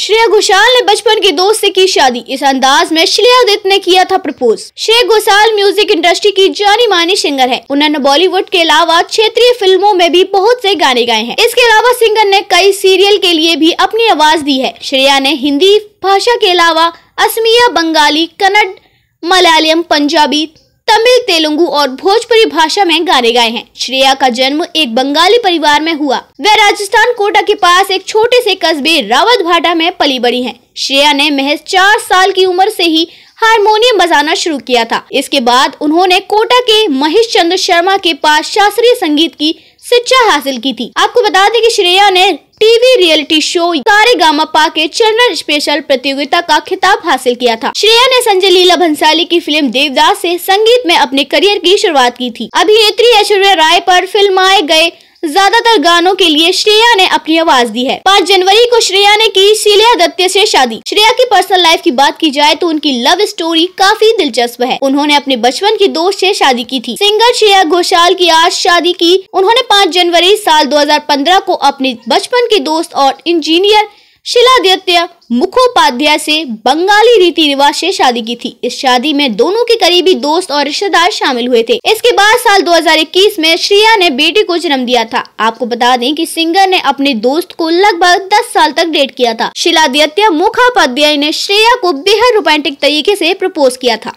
श्रेया घोषाल ने बचपन के दोस्त से की शादी इस अंदाज में श्रेया आदित्य ने किया था propose Shreya Ghoshal music industry की जानी मानी सिंगर है उन्होंने बॉलीवुड के अलावा क्षेत्रीय फिल्मों में भी बहुत से गाने गाए हैं इसके अलावा सिंगर ने कई सीरियल के लिए भी अपनी आवाज दी है श्रेया ने हिंदी भाषा के अलावा असमिया बंगाली कन्नड़ मलयालम पंजाबी तमिल तेलुगु और भोजपुरी भाषा में गाने गाए हैं श्रेया का जन्म एक बंगाली परिवार में हुआ वह राजस्थान कोटा के पास एक छोटे से कस्बे रावत भाटा में पली बड़ी हैं। श्रेया ने महज चार साल की उम्र से ही हारमोनियम बजाना शुरू किया था इसके बाद उन्होंने कोटा के महेश चंद्र शर्मा के पास शास्त्रीय संगीत की शिक्षा हासिल की थी आपको बता दें कि श्रेया ने टीवी रियलिटी शो सारे गामापा के चैनल स्पेशल प्रतियोगिता का खिताब हासिल किया था श्रेया ने संजय लीला भंसाली की फिल्म देवदास से संगीत में अपने करियर की शुरुआत की थी अभिनेत्री ऐश्वर्या राय पर फिल्माए गए ज्यादातर गानों के लिए श्रेया ने अपनी आवाज दी है पाँच जनवरी को श्रेया ने की सीलिया दत्त से शादी श्रेया की पर्सनल लाइफ की बात की जाए तो उनकी लव स्टोरी काफी दिलचस्प है उन्होंने अपने बचपन की दोस्त से शादी की थी सिंगर श्रेया घोषाल की आज शादी की उन्होंने पाँच जनवरी साल 2015 को अपने बचपन के दोस्त और इंजीनियर शिलादित्य मुखोपाध्याय से बंगाली रीति रिवाज से शादी की थी इस शादी में दोनों के करीबी दोस्त और रिश्तेदार शामिल हुए थे इसके बाद साल 2021 में श्रेया ने बेटी को जन्म दिया था आपको बता दें कि सिंगर ने अपने दोस्त को लगभग 10 साल तक डेट किया था शिलादित्य मुखोपाध्याय ने श्रेया को बेहद रोमांटिक तरीके ऐसी प्रपोज किया था